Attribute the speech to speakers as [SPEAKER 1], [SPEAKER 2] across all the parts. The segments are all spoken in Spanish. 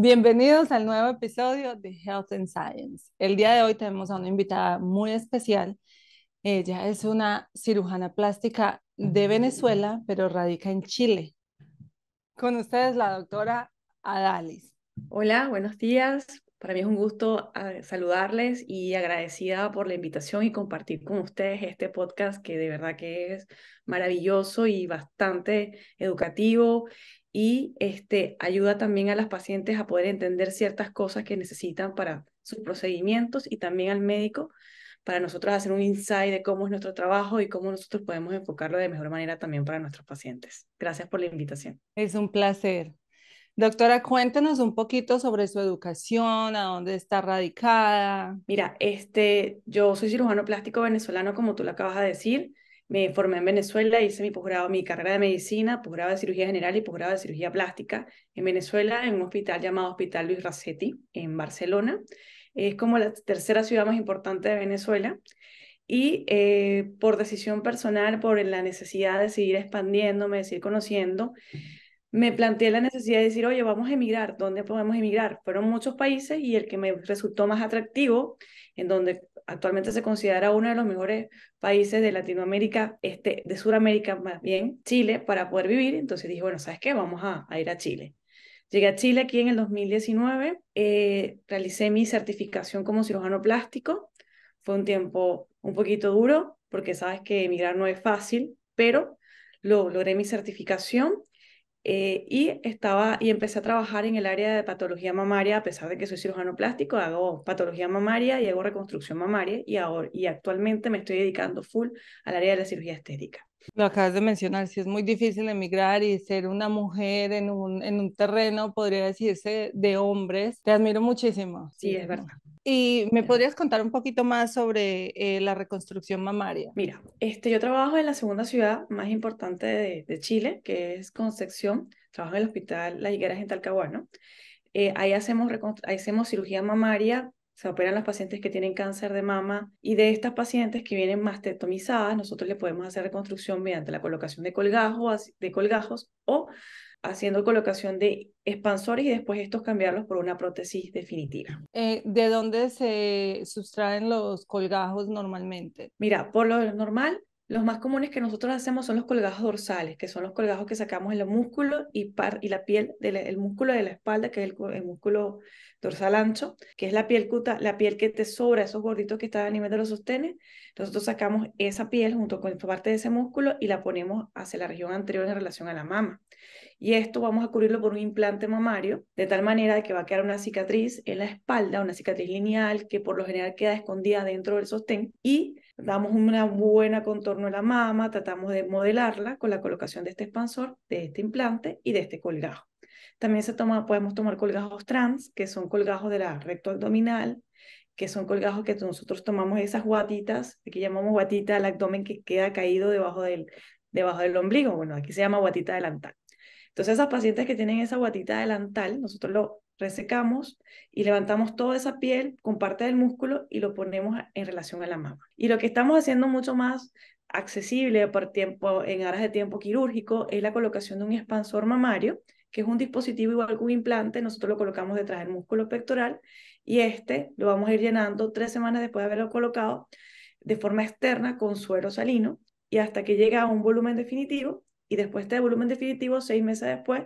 [SPEAKER 1] Bienvenidos al nuevo episodio de Health and Science. El día de hoy tenemos a una invitada muy especial. Ella es una cirujana plástica de Venezuela, pero radica en Chile. Con ustedes la doctora Adalis. Hola, buenos
[SPEAKER 2] días. Para mí es un gusto eh, saludarles y agradecida por la invitación y compartir con ustedes este podcast que de verdad que es maravilloso y bastante educativo y este, ayuda también a las pacientes a poder entender ciertas cosas que necesitan para sus procedimientos y también al médico para nosotros hacer un insight de cómo es nuestro trabajo y cómo nosotros podemos enfocarlo de mejor manera también para nuestros pacientes.
[SPEAKER 1] Gracias por la invitación. Es un placer. Doctora, cuéntanos un poquito sobre su educación, a dónde está radicada. Mira, este, yo soy cirujano plástico
[SPEAKER 2] venezolano, como tú lo acabas de decir. Me formé en Venezuela, hice mi posgrado, mi carrera de medicina, posgrado de cirugía general y posgrado de cirugía plástica en Venezuela, en un hospital llamado Hospital Luis Racetti, en Barcelona. Es como la tercera ciudad más importante de Venezuela. Y eh, por decisión personal, por la necesidad de seguir expandiéndome, de seguir conociendo, me planteé la necesidad de decir, oye, vamos a emigrar, ¿dónde podemos emigrar? Fueron muchos países y el que me resultó más atractivo, en donde actualmente se considera uno de los mejores países de Latinoamérica, este, de Sudamérica más bien, Chile, para poder vivir. Entonces dije, bueno, ¿sabes qué? Vamos a, ir a Chile. Llegué a Chile aquí en el 2019, eh, realicé mi certificación como cirujano plástico. Fue un tiempo un poquito duro, porque sabes que emigrar no es fácil, pero lo, logré mi certificación eh, y estaba y empecé a trabajar en el área de patología mamaria, a pesar de que soy cirujano plástico, hago patología mamaria y hago reconstrucción mamaria y ahora y actualmente
[SPEAKER 1] me estoy dedicando full al área de la cirugía estética. Lo acabas de mencionar, si es muy difícil emigrar y ser una mujer en un, en un terreno, podría decirse, de hombres. Te admiro muchísimo. Sí, es verdad. ¿Y me podrías contar un poquito más sobre eh, la reconstrucción mamaria? Mira, este, yo trabajo en la segunda ciudad más importante de, Chile,
[SPEAKER 2] que es Concepción. Trabajo en el hospital La Higueras en Talcahuano. Eh, ahí, hacemos, hacemos cirugía mamaria se operan las pacientes que tienen cáncer de mama y de estas pacientes que vienen mastectomizadas, nosotros le podemos hacer reconstrucción mediante la colocación de, colgajos de colgajos o haciendo colocación de expansores y después estos cambiarlos por una prótesis
[SPEAKER 1] definitiva. Eh, ¿De dónde se sustraen los colgajos normalmente?
[SPEAKER 2] Mira, por lo
[SPEAKER 1] normal los
[SPEAKER 2] más comunes que nosotros hacemos son los colgajos dorsales, que son los colgajos que sacamos en los músculos y, par, y la piel del músculo de la espalda, que es el, músculo dorsal ancho, que es la piel cuta, la piel que te sobra, esos gorditos que están a nivel de los sostenes. Nosotros sacamos esa piel junto con parte de ese músculo y la ponemos hacia la región anterior en relación a la mama. Y esto vamos a cubrirlo por un implante mamario, de tal manera que va a quedar una cicatriz en la espalda, una cicatriz lineal que por lo general queda escondida dentro del sostén y damos una buena contorno a la mama, tratamos de modelarla con la colocación de este expansor, de este implante y de este colgajo. También se toma, podemos tomar colgajos trans, que son colgajos de la recto abdominal, que son colgajos que nosotros tomamos esas guatitas, aquí llamamos guatita del abdomen que queda caído debajo del, debajo del ombligo, bueno, aquí se llama guatita delantal. Entonces, esas pacientes que tienen esa guatita delantal, nosotros lo resecamos y levantamos toda esa piel con parte del músculo y lo ponemos en relación a la mama. Y lo que estamos haciendo mucho más accesible por tiempo, en aras de tiempo quirúrgico es la colocación de un expansor mamario, que es un dispositivo igual que un implante, nosotros lo colocamos detrás del músculo pectoral y este lo vamos a ir llenando tres semanas después de haberlo colocado de forma externa con suero salino y hasta que llega a un volumen definitivo y después de este volumen definitivo, seis meses después,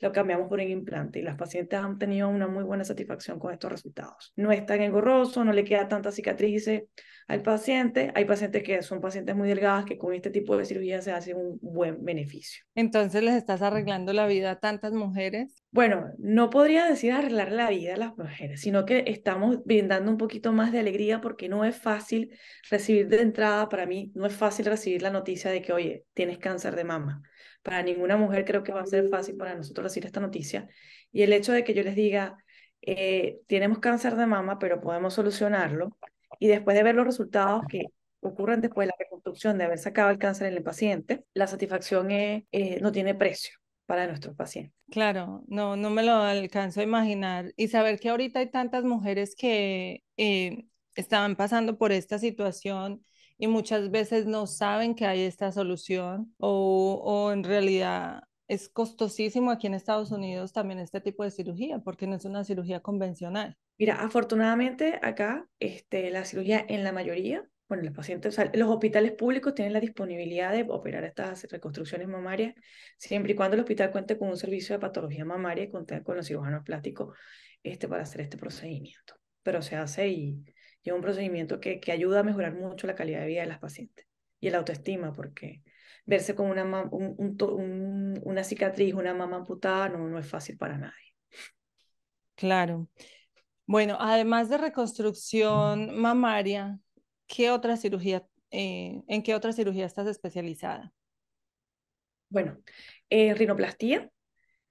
[SPEAKER 2] lo cambiamos por un implante y las pacientes han tenido una muy buena satisfacción con estos resultados. No es tan engorroso, no le queda tanta cicatriz al paciente. Hay pacientes que son pacientes muy delgadas que con este tipo de cirugía se hace un buen beneficio. Entonces
[SPEAKER 1] les estás arreglando la vida a tantas mujeres.
[SPEAKER 2] Bueno, no podría decir arreglar la vida a las mujeres, sino que estamos brindando un poquito más de alegría porque no es fácil recibir de entrada, para mí, no es fácil recibir la noticia de que, oye, tienes cáncer de mama para ninguna mujer creo que va a ser fácil para nosotros decir esta noticia. Y el hecho de que yo les diga, eh, tenemos cáncer de mama, pero podemos solucionarlo, y después de ver los resultados que ocurren después de la reconstrucción, de haber sacado el cáncer en el paciente, la satisfacción eh, no tiene precio para nuestros pacientes.
[SPEAKER 1] Claro, no, no me lo alcanzo a imaginar. Y saber que ahorita hay tantas mujeres que eh, estaban pasando por esta situación y muchas veces no saben que hay esta solución o, o en realidad es costosísimo aquí en Estados Unidos también este tipo de cirugía, porque no es una cirugía convencional. Mira, afortunadamente acá este, la cirugía en la mayoría,
[SPEAKER 2] bueno, los pacientes, los hospitales públicos tienen la disponibilidad de operar estas reconstrucciones mamarias, siempre y cuando el hospital cuente con un servicio de patología mamaria y cuente con los cirujanos plásticos este, para hacer este procedimiento. Pero se hace y y es un procedimiento que, ayuda a mejorar mucho la calidad de vida de las pacientes y la autoestima, porque verse con una, una
[SPEAKER 1] cicatriz, una mama amputada, no, no es fácil para nadie. Claro. Bueno, además de reconstrucción mamaria, ¿qué otra cirugía, eh, ¿en qué otra cirugía estás especializada? Bueno, eh, rinoplastía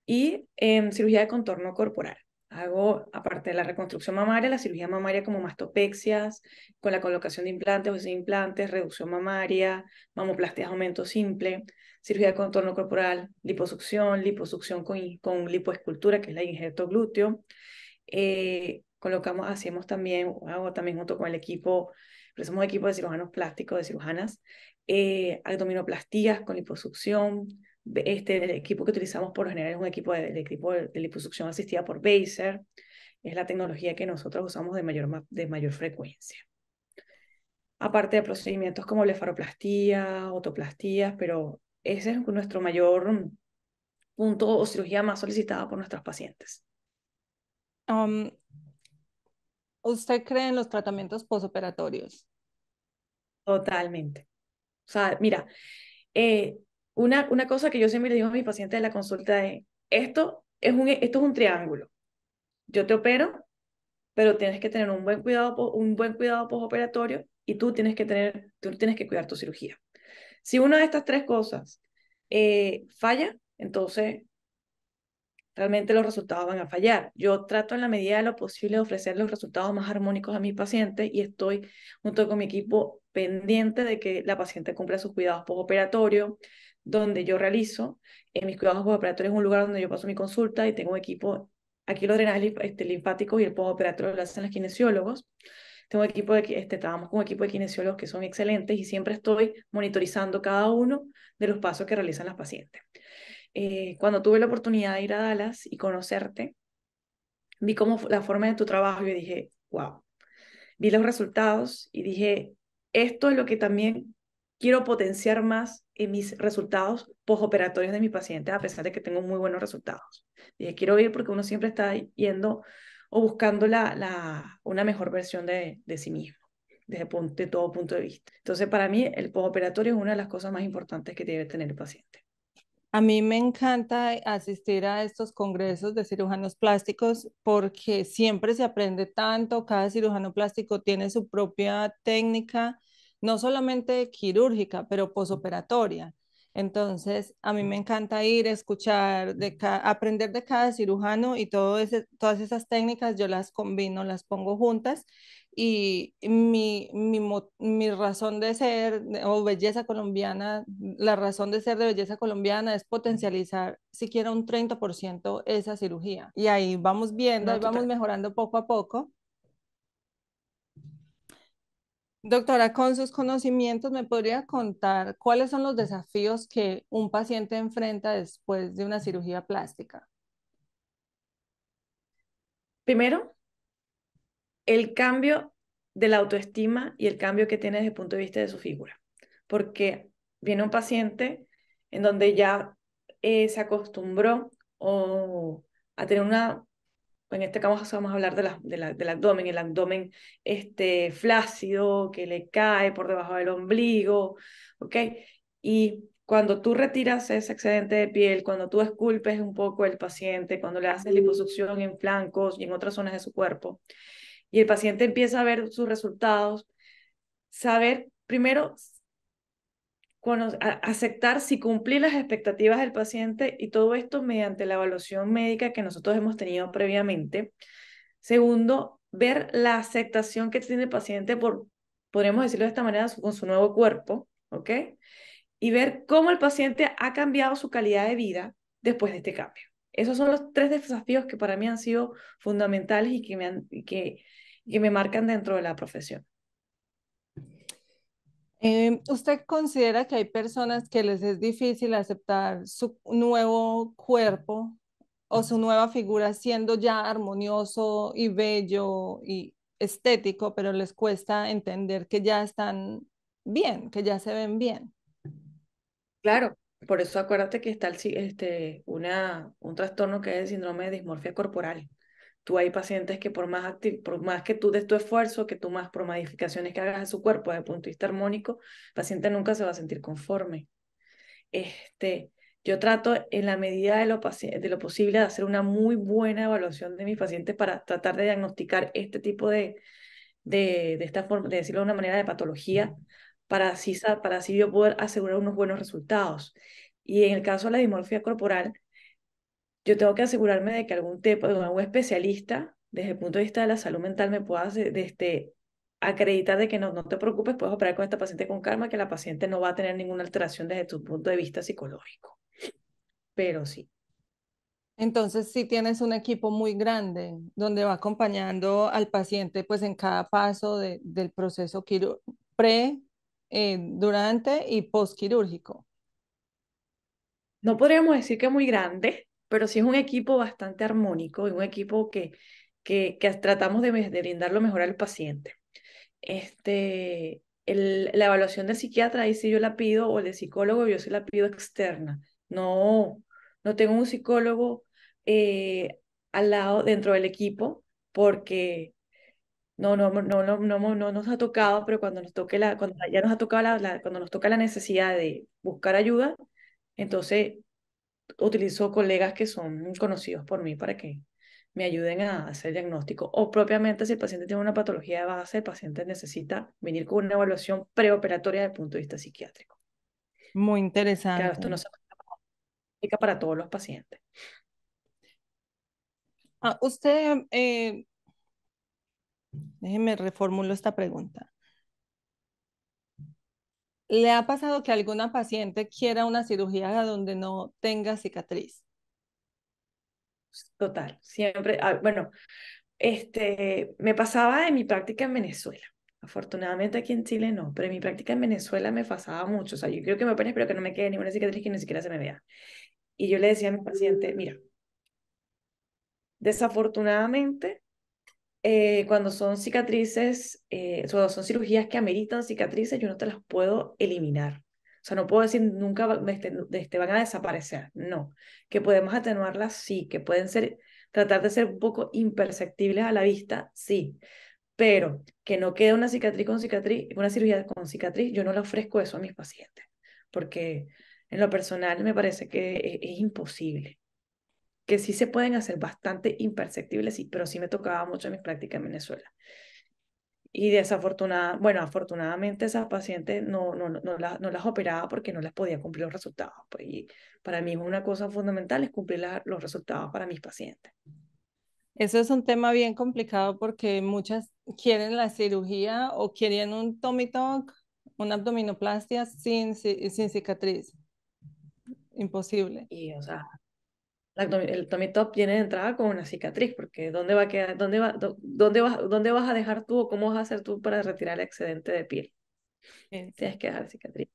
[SPEAKER 1] y em, cirugía de contorno corporal. Hago, aparte
[SPEAKER 2] de la reconstrucción mamaria, la cirugía mamaria como mastopexias, con la colocación de implantes o sin implantes, reducción mamaria, mamoplastias aumento simple, cirugía de contorno corporal, liposucción, liposucción con, con lipoescultura, que es la injerto glúteo. Eh, colocamos, hacemos también, hago también junto con el equipo, hacemos equipo de cirujanos plásticos, de cirujanas, eh, abdominoplastías con liposucción, este, el equipo que utilizamos por lo general es un equipo de, equipo de, liposucción asistida por Baser. Es la tecnología que nosotros usamos de mayor, de mayor frecuencia. Aparte de procedimientos como blefaroplastía, otoplastías, pero ese es nuestro mayor
[SPEAKER 1] punto o cirugía más solicitada por nuestros pacientes. Um, ¿Usted cree en los tratamientos posoperatorios?
[SPEAKER 2] Totalmente. O sea, mira, eh, una, cosa que yo siempre le digo a mis pacientes de la consulta es, esto es un, esto es un triángulo. Yo te opero, pero tienes que tener un buen cuidado, un buen cuidado postoperatorio y tú tienes que tener, tú tienes que cuidar tu cirugía. Si una de estas tres cosas eh, falla, entonces realmente los resultados van a fallar. Yo trato en la medida de lo posible de ofrecer los resultados más armónicos a mis pacientes y estoy junto con mi equipo pendiente de que la paciente cumpla sus cuidados postoperatorios, donde yo realizo en mis cuidados postoperatorios, un lugar donde yo paso mi consulta y tengo un equipo, aquí los drenajes este, linfáticos y el postoperatorio lo hacen los kinesiólogos. Tengo un equipo de, este, trabajamos con un equipo de kinesiólogos que son excelentes y siempre estoy monitorizando cada uno de los pasos que realizan las pacientes. Eh, cuando tuve la oportunidad de ir a Dallas y conocerte, vi como la forma de tu trabajo y dije, wow. Vi los resultados y dije, esto es lo que también quiero potenciar más mis resultados postoperatorios de mis pacientes, a pesar de que tengo muy buenos resultados. Dije, quiero ir porque uno siempre está yendo o buscando la, la, una mejor versión de, de sí mismo, desde todo punto de vista. Entonces, para
[SPEAKER 1] mí, el postoperatorio es una de las cosas más importantes que debe tener el paciente. A mí me encanta asistir a estos congresos de cirujanos plásticos porque siempre se aprende tanto, cada cirujano plástico tiene su propia técnica no solamente quirúrgica, pero posoperatoria. Entonces, a mí me encanta ir, escuchar, aprender de cada cirujano y todas esas técnicas yo las combino, las pongo juntas y mi, razón de ser o belleza colombiana, la razón de ser de belleza colombiana es potencializar siquiera un 30% esa cirugía. Y ahí vamos viendo, ahí vamos mejorando poco a poco, Doctora, con sus conocimientos, ¿me podría contar cuáles son los desafíos que un paciente enfrenta después de una cirugía plástica?
[SPEAKER 2] Primero, el cambio de la autoestima y el cambio que tiene desde el punto de vista de su figura. Porque viene un paciente en donde ya eh, se acostumbró o, a tener una en este caso vamos a hablar de la, del abdomen, el abdomen este, flácido que le cae por debajo del ombligo, ¿ok? Y cuando tú retiras ese excedente de piel, cuando tú esculpes un poco el paciente, cuando le haces liposucción en flancos y en otras zonas de su cuerpo, y el paciente empieza a ver sus resultados, saber primero aceptar si cumplí las expectativas del paciente y todo esto mediante la evaluación médica que nosotros hemos tenido previamente. Segundo, ver la aceptación que tiene el paciente por, podríamos decirlo de esta manera, con su nuevo cuerpo, ¿ok? Y ver cómo el paciente ha cambiado su calidad de vida después de este cambio. Esos son los tres desafíos que para mí han sido fundamentales y que me,
[SPEAKER 1] han, que, y que me marcan dentro de la profesión. Em, ¿Usted considera que hay personas que les es difícil aceptar su nuevo cuerpo o su nueva figura siendo ya armonioso y bello y estético, pero les cuesta entender que ya están bien, que ya se ven bien? Claro, por eso acuérdate que está este,
[SPEAKER 2] un trastorno que es el síndrome de dismorfia corporal, Tú hay pacientes que por más, por más que tú des tu esfuerzo, que tú más por modificaciones que hagas a su cuerpo desde el punto de vista armónico, el paciente nunca se va a sentir conforme. Este, yo trato en la medida de lo, de lo posible de hacer una muy buena evaluación de mis pacientes para tratar de diagnosticar este tipo de, de, esta forma, de decirlo de una manera, de patología, para para así yo poder asegurar unos buenos resultados. Y en el caso de la dimorfia corporal, yo tengo que asegurarme de que algún, tipo, algún especialista desde el punto de vista de la salud mental me pueda de este, acreditar de que no, no te preocupes, puedes operar con esta paciente con calma, que la paciente no va a tener ninguna alteración desde tu punto de vista psicológico.
[SPEAKER 1] Pero sí. Entonces, si tienes un equipo muy grande donde va acompañando al paciente pues en cada paso del proceso pre, eh, durante y postquirúrgico. No podríamos decir
[SPEAKER 2] que muy grande, pero sí es un equipo bastante armónico y un equipo que, que, tratamos de, de brindar lo mejor al paciente. Este, el, la evaluación del psiquiatra, ahí sí yo la pido, o el de psicólogo, yo sí la pido externa. No, no tengo un psicólogo eh, al lado, dentro del equipo, porque no, no, no, no, no, nos ha tocado, pero cuando nos toque la, cuando ya nos ha tocado la, cuando nos toca la necesidad de buscar ayuda, entonces utilizo colegas que son conocidos por mí para que me ayuden a hacer diagnóstico. O propiamente si el paciente tiene una patología de base, el paciente necesita venir con una evaluación preoperatoria desde el punto de vista psiquiátrico.
[SPEAKER 1] Muy interesante. Claro, esto no se aplica para todos los pacientes. Ah, usted, eh, déjeme reformulo esta pregunta. ¿Le ha pasado que alguna paciente quiera una cirugía donde no tenga cicatriz? Total,
[SPEAKER 2] siempre, ah, bueno, este, me pasaba en mi práctica en Venezuela. Afortunadamente aquí en Chile no, pero en mi práctica en Venezuela me pasaba mucho. O sea, yo creo que me operen, pero que no me quede ninguna cicatriz que ni siquiera se me vea. Y yo le decía a mi paciente, mira, mm. desafortunadamente eh, cuando son cicatrices, eh, cuando son cirugías que ameritan cicatrices, yo no te las puedo eliminar. O sea, no puedo decir nunca van a desaparecer. No, que podemos atenuarlas, sí, que pueden ser, tratar de ser un poco imperceptibles a la vista, sí, pero que no quede una cicatriz con cicatriz, una cirugía con cicatriz, yo no la ofrezco eso a mis pacientes, porque en lo personal me parece que e, es imposible que sí se pueden hacer bastante imperceptibles, sí, pero sí me tocaba mucho en mis prácticas en Venezuela. Y desafortunada, bueno, afortunadamente esas pacientes no, no, no, las, operaba porque no las podía cumplir los resultados. Pues, y para mí una cosa
[SPEAKER 1] fundamental es cumplir los resultados para mis pacientes. Eso es un tema bien complicado porque muchas quieren la cirugía o quieren un tummy tuck, una abdominoplastia sin, sin cicatriz. Imposible. Y, o sea, el Tommy top viene de entrada con una cicatriz, porque ¿dónde, va a quedar, dónde, va, dónde, vas, dónde vas a dejar tú o cómo vas a hacer tú para retirar el excedente de piel? Tienes que dejar cicatriz.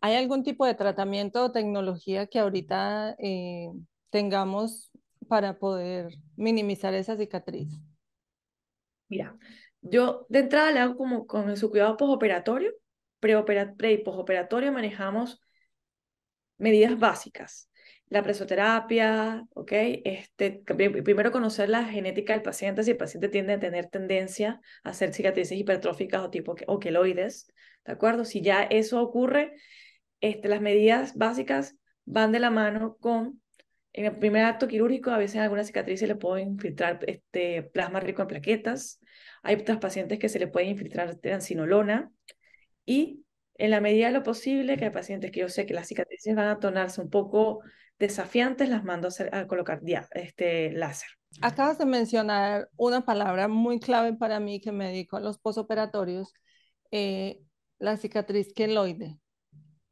[SPEAKER 1] ¿Hay algún tipo de tratamiento o tecnología que ahorita eh, tengamos para poder minimizar esa cicatriz? Mira, yo de entrada le hago como con su cuidado postoperatorio, pre,
[SPEAKER 2] pre y postoperatorio manejamos medidas básicas la presoterapia, ¿ok? Este, primero conocer la genética del paciente, si el paciente tiende a tener tendencia a hacer cicatrices hipertróficas o tipo o queloides, ¿de acuerdo? Si ya eso ocurre, este, las medidas básicas van de la mano con, en el primer acto quirúrgico, a veces en cicatriz cicatrices le puede infiltrar este, plasma rico en plaquetas, hay otras pacientes que se le puede infiltrar transinolona y en la medida de lo posible, que hay pacientes que yo sé que las cicatrices van a tonarse un poco desafiantes, las mando a, colocar ya, este láser.
[SPEAKER 1] Acabas de mencionar una palabra muy clave para mí que me dedico a los posoperatorios, eh, la cicatriz queloide.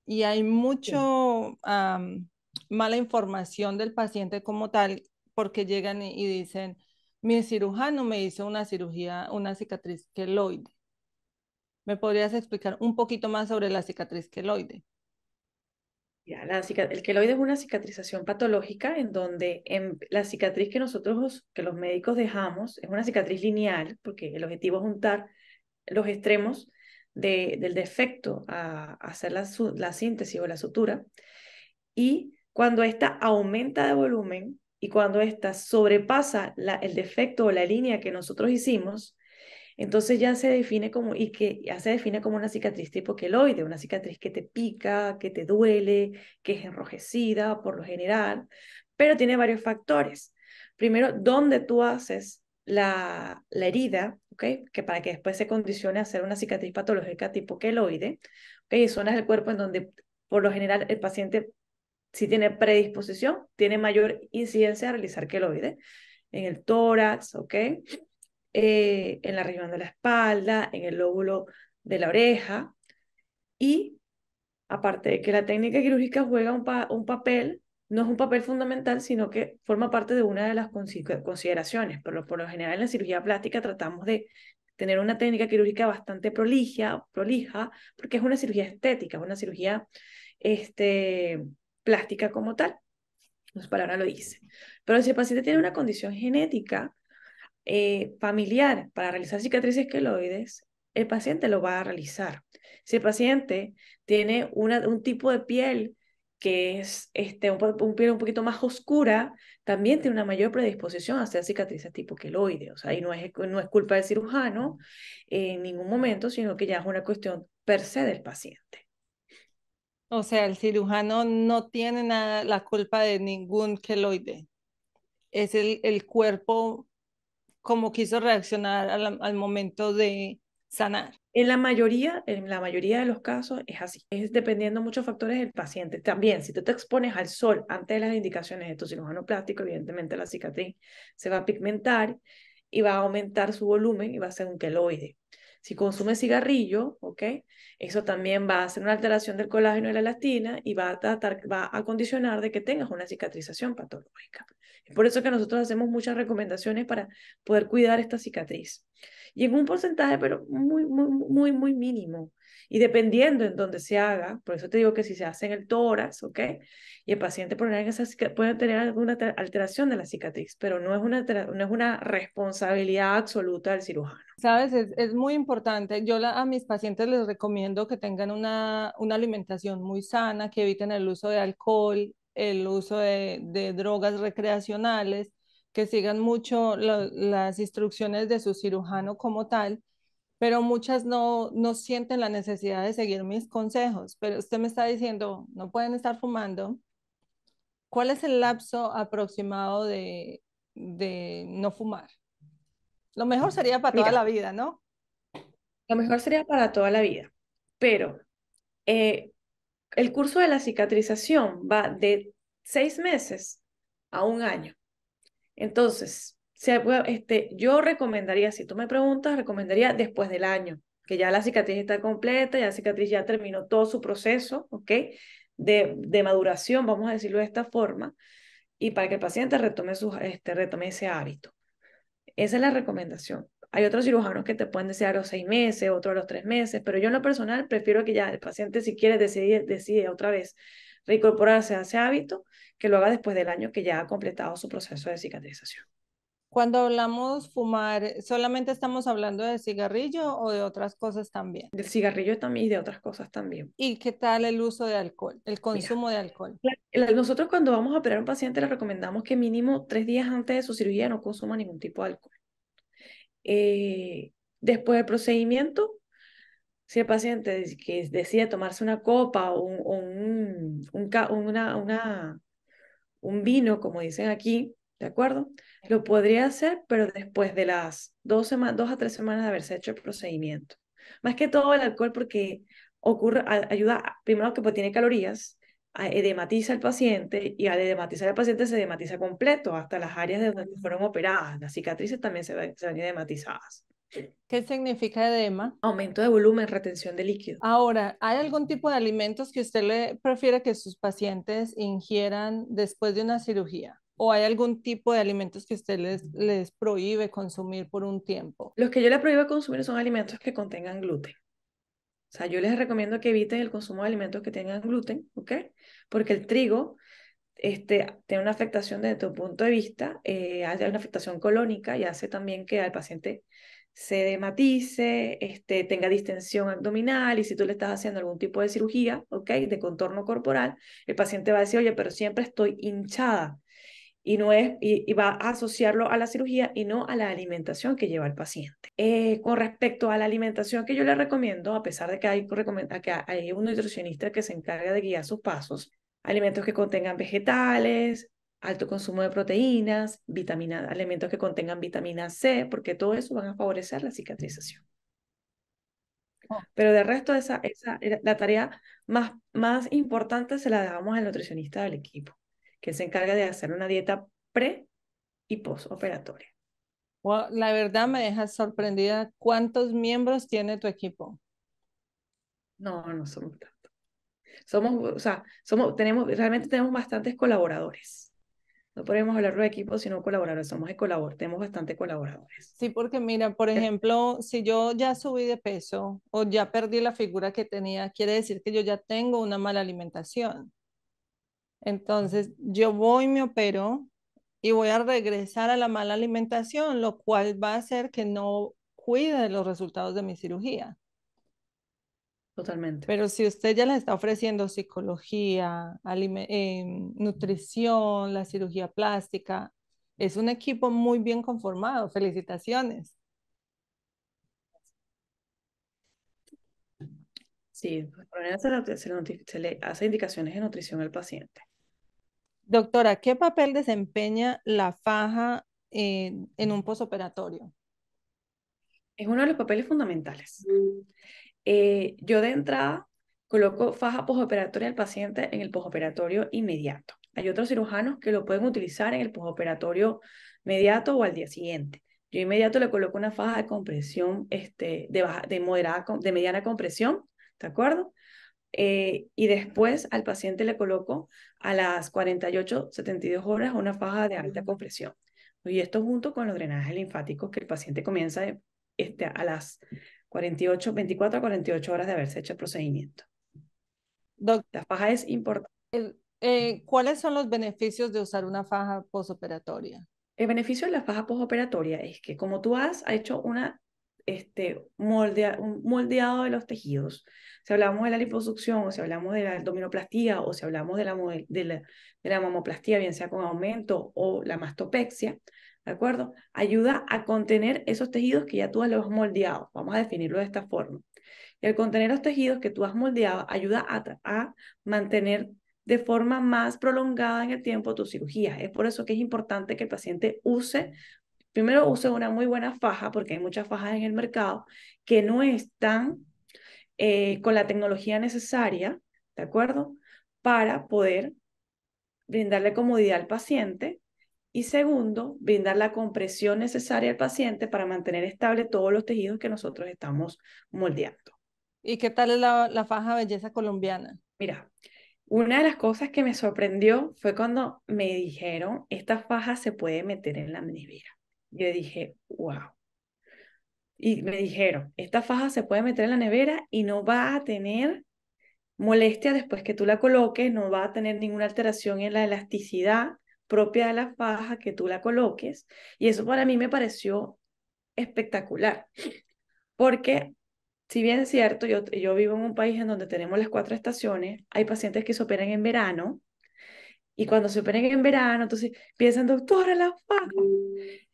[SPEAKER 1] Y hay mucho mala información del paciente como tal, porque llegan y, y dicen, mi cirujano me hizo una cirugía, una cicatriz queloide. ¿Me podrías explicar un poquito más sobre la cicatriz queloide? ya la el queloide es una cicatrización
[SPEAKER 2] patológica en donde en la cicatriz que nosotros, que los médicos dejamos, es una cicatriz lineal, porque el objetivo es juntar los extremos del defecto a, hacer la, síntesis o la sutura. Y cuando esta aumenta de volumen y cuando ésta sobrepasa el defecto o la línea que nosotros hicimos, entonces ya se define como, y que ya se define como una cicatriz tipo queloide, una cicatriz que te pica, que te duele, que es enrojecida por lo general, pero tiene varios factores. Primero, dónde tú haces la, la herida, que para que después se condicione a ser una cicatriz patológica tipo queloide, ¿okay? zonas del cuerpo en donde por lo general el paciente si tiene predisposición, tiene mayor incidencia a realizar queloide en el tórax, ¿ok? Eh, en la región de la espalda, en el lóbulo de la oreja. Y aparte de que la técnica quirúrgica juega un, papel, no es un papel fundamental, sino que forma parte de una de las consideraciones. Pero por lo general en la cirugía plástica tratamos de tener una técnica quirúrgica bastante prolija, porque es una cirugía estética, es una cirugía este, plástica como tal. Las palabras lo dice. Pero si el paciente tiene una condición genética, eh, familiar para realizar cicatrices queloides, el paciente lo va a realizar. Si el paciente tiene una, un tipo de piel que es este, un, piel un poquito más oscura, también tiene una mayor predisposición a hacer cicatrices tipo queloide. O sea, ahí no es, no es culpa del cirujano en ningún momento, sino que ya es una cuestión per se del
[SPEAKER 1] paciente. O sea, el cirujano no tiene nada, la culpa de ningún queloide. Es el, el cuerpo cómo quiso reaccionar al, momento de sanar. En la mayoría, en la mayoría de los
[SPEAKER 2] casos es así. Es dependiendo de muchos factores del paciente. También, si tú te expones al sol antes de las indicaciones de tu cirujano plástico, evidentemente la cicatriz se va a pigmentar y va a aumentar su volumen y va a ser un queloide. Si consume cigarrillo, Eso también va a hacer una alteración del colágeno y la elastina y va a, va a condicionar de que tengas una cicatrización patológica. Es por eso que nosotros hacemos muchas recomendaciones para poder cuidar esta cicatriz y en un porcentaje, pero muy, muy, muy, muy mínimo. Y dependiendo en dónde se haga, por eso te digo que si se hace en el tórax, ¿ok? Y el paciente puede tener alguna alteración de la cicatriz, pero no es una, no es una responsabilidad absoluta del cirujano.
[SPEAKER 1] Sabes, es, muy importante. Yo a mis pacientes les recomiendo que tengan una, una alimentación muy sana, que eviten el uso de alcohol, el uso de drogas recreacionales que sigan mucho las instrucciones de su cirujano como tal, pero muchas no, no sienten la necesidad de seguir mis consejos. Pero usted me está diciendo, no pueden estar fumando. ¿Cuál es el lapso aproximado de, no fumar? Lo mejor sería para toda la vida, ¿no?
[SPEAKER 2] Lo mejor sería para toda la vida, pero eh, el curso de la cicatrización va de seis meses a un año. Entonces, este, yo recomendaría, si tú me preguntas, recomendaría después del año, que ya la cicatriz está completa, ya la cicatriz ya terminó todo su proceso, ¿ok? De, maduración, vamos a decirlo de esta forma, y para que el paciente retome, su, este, retome ese hábito. Esa es la recomendación. Hay otros cirujanos que te pueden desear a los seis meses, otros los tres meses, pero yo en lo personal prefiero que ya el paciente, si quiere, decide otra vez reincorporarse a ese hábito, que lo haga después del año que ya ha completado su proceso de cicatrización.
[SPEAKER 1] Cuando hablamos fumar, ¿solamente estamos hablando de cigarrillo o de otras cosas también? Del cigarrillo
[SPEAKER 2] también y de otras cosas también.
[SPEAKER 1] ¿Y qué tal el uso de alcohol, el consumo de alcohol?
[SPEAKER 2] Nosotros cuando vamos a operar a un paciente le recomendamos que mínimo tres días antes de su cirugía no consuma ningún tipo de alcohol. Eh, después del procedimiento, si el paciente que decide tomarse una copa o, un, un, un, una, una, un vino, como dicen aquí, ¿de acuerdo? Lo podría hacer, pero después de las dos, dos a tres semanas de haberse hecho el procedimiento. Más que todo el alcohol porque ocurre, ayuda, primero que pues, tiene calorías, edematiza al paciente y al edematizar al paciente se edematiza completo, hasta las áreas de donde fueron operadas. Las cicatrices también se ven, se ven edematizadas.
[SPEAKER 1] ¿Qué significa edema? Aumento de volumen, retención de líquido. Ahora, ¿hay algún tipo de alimentos que usted le prefiere que sus pacientes ingieran después de una cirugía? ¿O hay algún tipo de alimentos que usted les, les prohíbe consumir por un tiempo? Los que yo les prohíbo consumir son alimentos que contengan gluten. O sea, yo les recomiendo que
[SPEAKER 2] eviten el consumo de alimentos que tengan gluten, ¿ok? Porque el trigo este, tiene una afectación desde tu punto de vista, eh, hay una afectación colónica y hace también que al paciente se dematice, este, tenga distensión abdominal y si tú le estás haciendo algún tipo de cirugía, ¿ok? De contorno corporal, el paciente va a decir, oye, pero siempre estoy hinchada y, no es, y, va a asociarlo a la cirugía y no a la alimentación que lleva el paciente. Eh, con respecto a la alimentación que yo le recomiendo, a pesar de que hay, que hay un nutricionista que se encarga de guiar sus pasos, alimentos que contengan vegetales, alto consumo de proteínas, vitamina, alimentos que contengan vitamina C, porque todo eso van a favorecer la cicatrización. Oh. Pero de resto, esa, esa, la tarea más, más importante se la damos al nutricionista del equipo, que se encarga de hacer una dieta pre y postoperatoria.
[SPEAKER 1] la verdad me deja sorprendida. ¿Cuántos miembros tiene tu equipo?
[SPEAKER 2] No, no somos tantos. Somos, o sea, somos, tenemos, realmente tenemos bastantes colaboradores no podemos hablar de equipos, sino colaboradores. Somos de colabor, tenemos bastante colaboradores.
[SPEAKER 1] Sí, porque mira, por ejemplo, si yo ya subí de peso o ya perdí la figura que tenía, quiere decir que yo ya tengo una mala alimentación. Entonces, yo voy, me opero y voy a regresar a la mala alimentación, lo cual va a hacer que no cuide los resultados de mi cirugía. Totalmente. Pero si usted ya les está ofreciendo psicología, em, nutrición, la cirugía plástica, es un equipo muy bien conformado. Felicitaciones. Sí, se le hace indicaciones de nutrición al paciente. Doctora, ¿qué papel desempeña la faja en un posoperatorio?
[SPEAKER 2] Es uno de los papeles fundamentales. Eh, yo de entrada coloco faja postoperatoria al paciente en el postoperatorio inmediato. Hay otros cirujanos que lo pueden utilizar en el postoperatorio inmediato o al día siguiente. Yo inmediato le coloco una faja de compresión este, de, de, moderada, de mediana compresión, ¿de acuerdo? Eh, y después al paciente le coloco a las 48, 72 horas una faja de alta compresión. Y esto junto con los drenajes linfáticos que el paciente comienza este, a las 48, 24 a 48 horas de haberse hecho el procedimiento. la faja es importante.
[SPEAKER 1] Eh, ¿Cuáles son los beneficios de usar una faja posoperatoria? El beneficio de la faja posoperatoria es que como tú has
[SPEAKER 2] hecho una, este, un moldeado de los tejidos, si hablamos de la liposucción o si hablamos de la abdominoplastía o si hablamos de la, de la, de la mamoplastía, bien sea con aumento o la mastopexia, ¿de acuerdo? Ayuda a contener esos tejidos que ya tú los has moldeado, vamos a definirlo de esta forma. Y al contener los tejidos que tú has moldeado, ayuda a, mantener de forma más prolongada en el tiempo tu cirugía. Es por eso que es importante que el paciente use, primero use una muy buena faja, porque hay muchas fajas en el mercado que no están eh, con la tecnología necesaria, ¿de acuerdo? Para poder brindarle comodidad al paciente y segundo, brindar la compresión necesaria al paciente para mantener estable todos los tejidos que nosotros estamos moldeando.
[SPEAKER 1] ¿Y qué tal es la, la faja belleza colombiana? Mira,
[SPEAKER 2] una de las cosas que me sorprendió fue cuando me dijeron, esta faja se puede meter en la nevera. Yo dije, wow. Y me dijeron, esta faja se puede meter en la nevera y no va a tener molestia después que tú la coloques, no va a tener ninguna alteración en la elasticidad, propia de la faja que tú la coloques. Y eso para mí me pareció espectacular, porque si bien es cierto, yo, yo vivo en un país en donde tenemos las cuatro estaciones, hay pacientes que se operan en verano, y cuando se operan en verano, entonces piensan, doctora, la faja,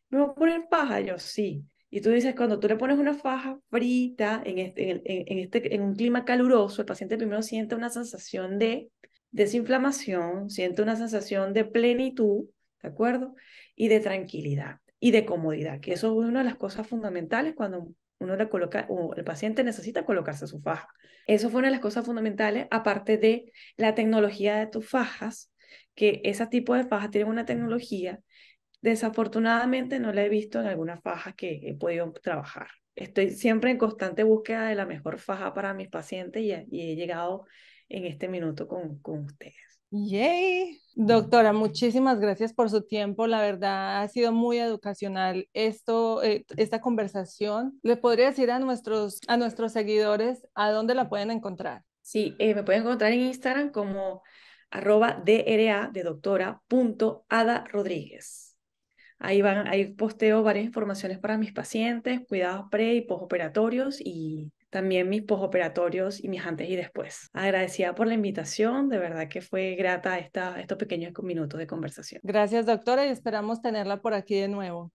[SPEAKER 2] me voy a poner faja, yo sí. Y tú dices, cuando tú le pones una faja frita este, en, en, este, en un clima caluroso, el paciente primero siente una sensación de desinflamación, siento una sensación de plenitud, ¿de acuerdo? Y de tranquilidad y de comodidad, que eso es una de las cosas fundamentales cuando uno le coloca, o el paciente necesita colocarse su faja. Eso fue una de las cosas fundamentales, aparte de la tecnología de tus fajas, que ese tipo de fajas tienen una tecnología, desafortunadamente no la he visto en algunas fajas que he podido trabajar. Estoy siempre en constante búsqueda de la mejor faja para mis pacientes y he llegado
[SPEAKER 1] en este minuto con, ustedes. Yay. Doctora, muchísimas gracias por su tiempo. La verdad ha sido muy educacional esto, eh, esta conversación. ¿Le podría decir a nuestros, a nuestros seguidores a dónde la pueden encontrar? Sí, eh, me pueden encontrar en Instagram como arroba DRA de doctora
[SPEAKER 2] Ahí van, ahí posteo varias informaciones para mis pacientes, cuidados pre y postoperatorios y también mis posoperatorios y mis antes y después. Agradecida por la invitación, de verdad que fue grata esta, estos pequeños minutos de conversación. Gracias, doctora, y esperamos tenerla por aquí de nuevo.